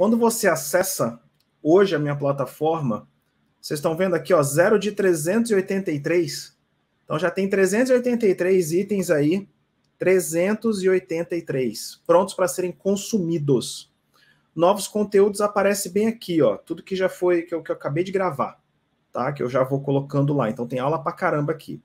Quando você acessa hoje a minha plataforma, vocês estão vendo aqui, ó, 0 de 383. Então já tem 383 itens aí, 383 prontos para serem consumidos. Novos conteúdos aparece bem aqui, ó, tudo que já foi que eu, que eu acabei de gravar, tá? Que eu já vou colocando lá. Então tem aula para caramba aqui.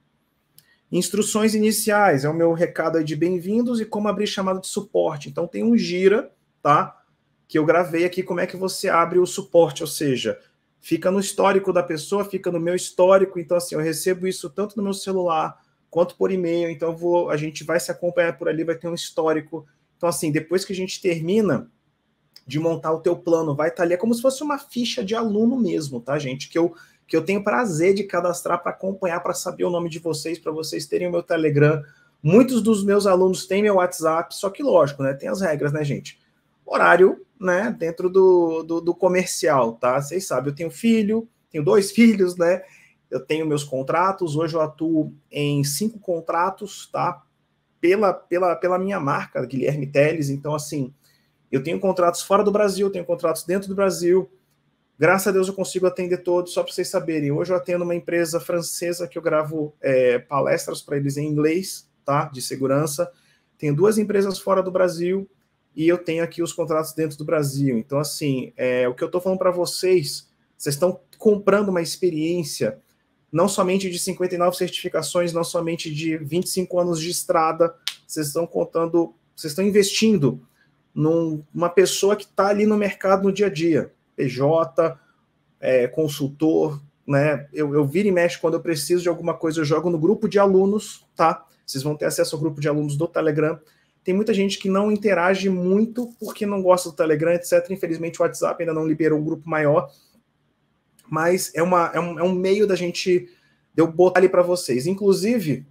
Instruções iniciais, é o meu recado aí de bem-vindos e como abrir chamada de suporte. Então tem um gira, tá? que eu gravei aqui como é que você abre o suporte, ou seja, fica no histórico da pessoa, fica no meu histórico, então assim, eu recebo isso tanto no meu celular quanto por e-mail, então vou, a gente vai se acompanhar por ali, vai ter um histórico. Então assim, depois que a gente termina de montar o teu plano, vai estar tá ali é como se fosse uma ficha de aluno mesmo, tá, gente? Que eu que eu tenho prazer de cadastrar para acompanhar, para saber o nome de vocês, para vocês terem o meu Telegram. Muitos dos meus alunos têm meu WhatsApp, só que lógico, né? Tem as regras, né, gente? Horário né, dentro do, do, do comercial, tá? Vocês sabem, eu tenho filho, tenho dois filhos, né? Eu tenho meus contratos, hoje eu atuo em cinco contratos, tá? Pela, pela, pela minha marca, Guilherme Teles, então assim, eu tenho contratos fora do Brasil, tenho contratos dentro do Brasil, Graças a Deus eu consigo atender todos, só para vocês saberem. Hoje eu atendo uma empresa francesa que eu gravo é, palestras para eles em inglês, tá? De segurança. Tenho duas empresas fora do Brasil, e eu tenho aqui os contratos dentro do Brasil. Então, assim, é, o que eu estou falando para vocês, vocês estão comprando uma experiência não somente de 59 certificações, não somente de 25 anos de estrada, vocês estão contando, vocês estão investindo numa pessoa que está ali no mercado no dia a dia, PJ, é, consultor, né? Eu, eu viro e mexo quando eu preciso de alguma coisa, eu jogo no grupo de alunos, tá? Vocês vão ter acesso ao grupo de alunos do Telegram. Tem muita gente que não interage muito porque não gosta do Telegram, etc. Infelizmente, o WhatsApp ainda não liberou um grupo maior. Mas é, uma, é, um, é um meio da gente de eu botar ali para vocês. Inclusive,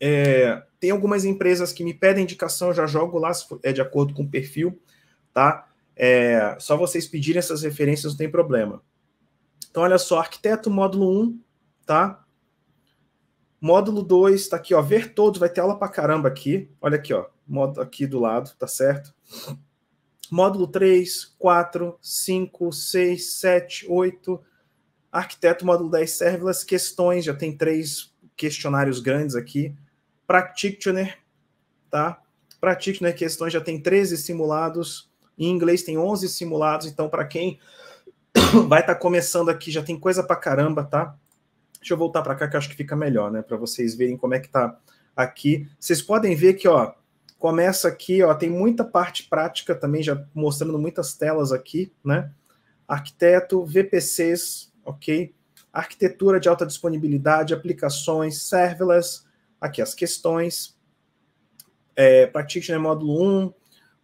é, tem algumas empresas que me pedem indicação, eu já jogo lá, se for, é de acordo com o perfil, tá? É, só vocês pedirem essas referências, não tem problema. Então, olha só, arquiteto módulo 1, tá? Módulo 2, tá aqui, ó, ver todos, vai ter aula pra caramba aqui. Olha aqui, ó, módulo aqui do lado, tá certo? Módulo 3, 4, 5, 6, 7, 8. Arquiteto, módulo 10, serverless, questões, já tem três questionários grandes aqui. Practitioner, tá? Practitioner, questões, já tem 13 simulados. Em inglês tem 11 simulados, então para quem vai estar tá começando aqui, já tem coisa pra caramba, tá? Deixa eu voltar para cá que acho que fica melhor, né? Para vocês verem como é que tá aqui. Vocês podem ver que, ó, começa aqui, ó, tem muita parte prática também, já mostrando muitas telas aqui, né? Arquiteto, VPCs, ok? Arquitetura de alta disponibilidade, aplicações, serverless, aqui as questões, é, practitioner é módulo 1,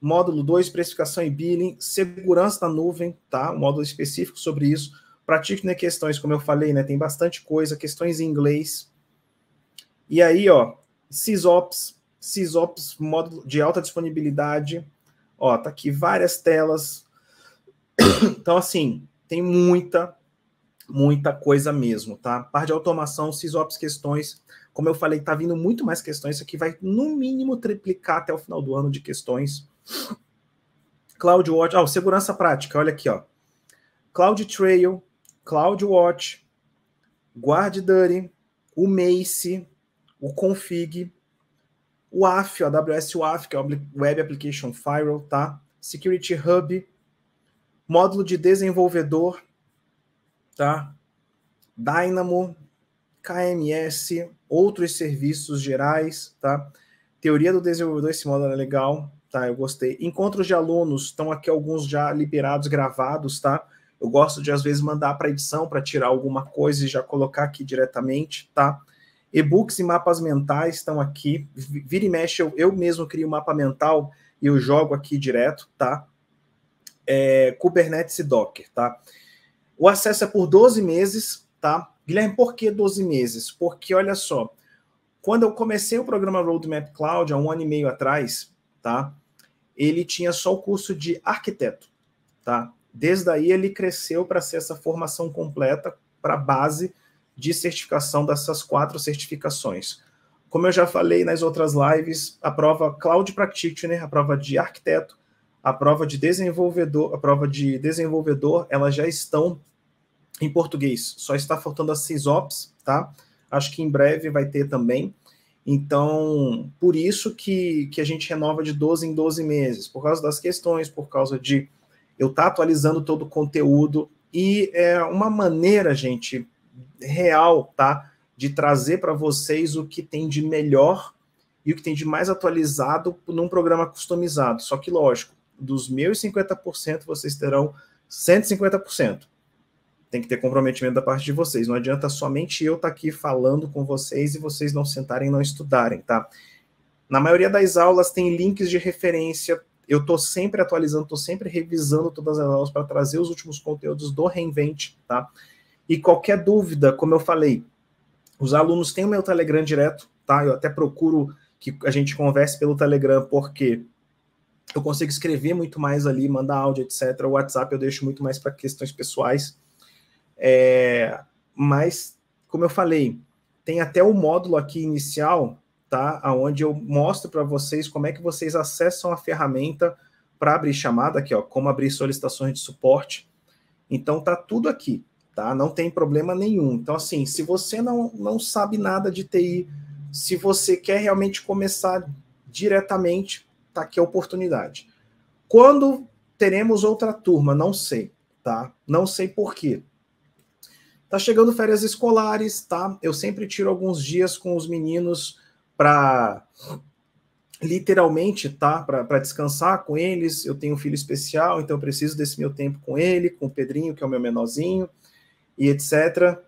módulo 2, precificação e billing, segurança na nuvem, tá? Um módulo específico sobre isso. Pratique né, questões, como eu falei, né? Tem bastante coisa, questões em inglês. E aí, ó, SysOps, SysOps, módulo de alta disponibilidade. Ó, tá aqui várias telas. Então, assim, tem muita, muita coisa mesmo, tá? Par de automação, SysOps questões. Como eu falei, tá vindo muito mais questões. Isso aqui vai, no mínimo, triplicar até o final do ano de questões. CloudWatch, ah, segurança prática, olha aqui, ó. CloudTrail, CloudWatch, GuardDuty, o Mace, o Config, o AF, o AWS WAF, que é o Web Application Firewall, tá? Security Hub, módulo de desenvolvedor, tá? Dynamo, KMS, outros serviços gerais, tá? Teoria do desenvolvedor, esse módulo é legal, tá? Eu gostei. Encontros de alunos, estão aqui alguns já liberados, gravados, tá? Eu gosto de, às vezes, mandar para edição para tirar alguma coisa e já colocar aqui diretamente, tá? E-books e mapas mentais estão aqui. Vira e mexe, eu, eu mesmo crio um mapa mental e eu jogo aqui direto, tá? É, Kubernetes e Docker, tá? O acesso é por 12 meses, tá? Guilherme, por que 12 meses? Porque, olha só, quando eu comecei o programa Roadmap Cloud, há um ano e meio atrás, tá? Ele tinha só o curso de arquiteto, tá? Desde aí ele cresceu para ser essa formação completa para base de certificação dessas quatro certificações. Como eu já falei nas outras lives, a prova Cloud Practitioner, a prova de arquiteto, a prova de desenvolvedor, a prova de desenvolvedor, elas já estão em português. Só está faltando a CISOPS, tá? Acho que em breve vai ter também. Então, por isso que, que a gente renova de 12 em 12 meses, por causa das questões, por causa de eu estar tá atualizando todo o conteúdo e é uma maneira, gente, real, tá? De trazer para vocês o que tem de melhor e o que tem de mais atualizado num programa customizado. Só que, lógico, dos meus 50% vocês terão 150%. Tem que ter comprometimento da parte de vocês. Não adianta somente eu estar tá aqui falando com vocês e vocês não sentarem e não estudarem, tá? Na maioria das aulas tem links de referência eu estou sempre atualizando, estou sempre revisando todas as aulas para trazer os últimos conteúdos do Reinvent, tá? E qualquer dúvida, como eu falei, os alunos têm o meu Telegram direto, tá? Eu até procuro que a gente converse pelo Telegram, porque eu consigo escrever muito mais ali, mandar áudio, etc. O WhatsApp eu deixo muito mais para questões pessoais. É, mas, como eu falei, tem até o módulo aqui inicial tá? Aonde eu mostro para vocês como é que vocês acessam a ferramenta para abrir chamada aqui, ó, como abrir solicitações de suporte. Então tá tudo aqui, tá? Não tem problema nenhum. Então assim, se você não não sabe nada de TI, se você quer realmente começar diretamente, tá aqui a oportunidade. Quando teremos outra turma, não sei, tá? Não sei por quê. Tá chegando férias escolares, tá? Eu sempre tiro alguns dias com os meninos para literalmente tá para descansar com eles. Eu tenho um filho especial, então eu preciso desse meu tempo com ele, com o Pedrinho, que é o meu menorzinho, e etc.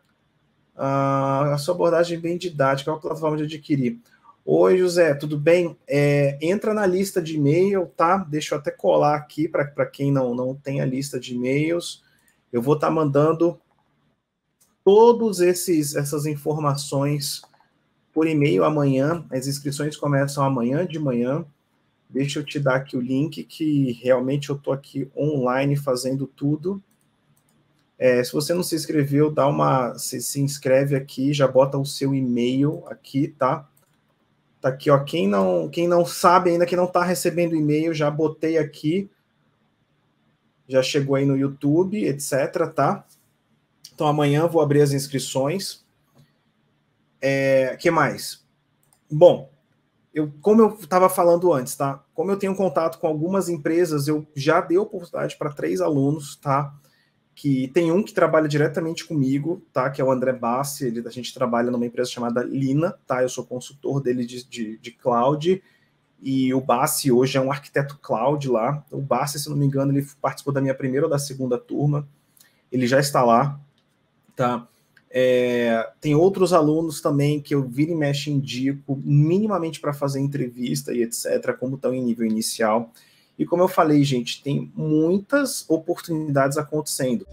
Ah, a sua abordagem bem didática, é uma plataforma de adquirir. Oi, José, tudo bem? É, entra na lista de e-mail, tá? Deixa eu até colar aqui para quem não, não tem a lista de e-mails. Eu vou estar tá mandando todas essas informações por e-mail amanhã. As inscrições começam amanhã de manhã. Deixa eu te dar aqui o link, que realmente eu estou aqui online fazendo tudo. É, se você não se inscreveu, dá uma. Se, se inscreve aqui, já bota o seu e-mail aqui, tá? Tá aqui, ó. Quem não, quem não sabe ainda, quem não está recebendo e-mail, já botei aqui. Já chegou aí no YouTube, etc, tá? Então amanhã vou abrir as inscrições. É, que mais? Bom, eu, como eu estava falando antes, tá? Como eu tenho contato com algumas empresas, eu já dei oportunidade para três alunos, tá? Que tem um que trabalha diretamente comigo, tá? Que é o André Bassi, ele, a gente trabalha numa empresa chamada Lina, tá? Eu sou consultor dele de, de, de cloud, e o Bassi hoje é um arquiteto cloud lá. O Bassi, se não me engano, ele participou da minha primeira ou da segunda turma, ele já está lá, tá? É, tem outros alunos também que eu vira e mexe indico minimamente para fazer entrevista e etc., como estão em nível inicial. E como eu falei, gente, tem muitas oportunidades acontecendo.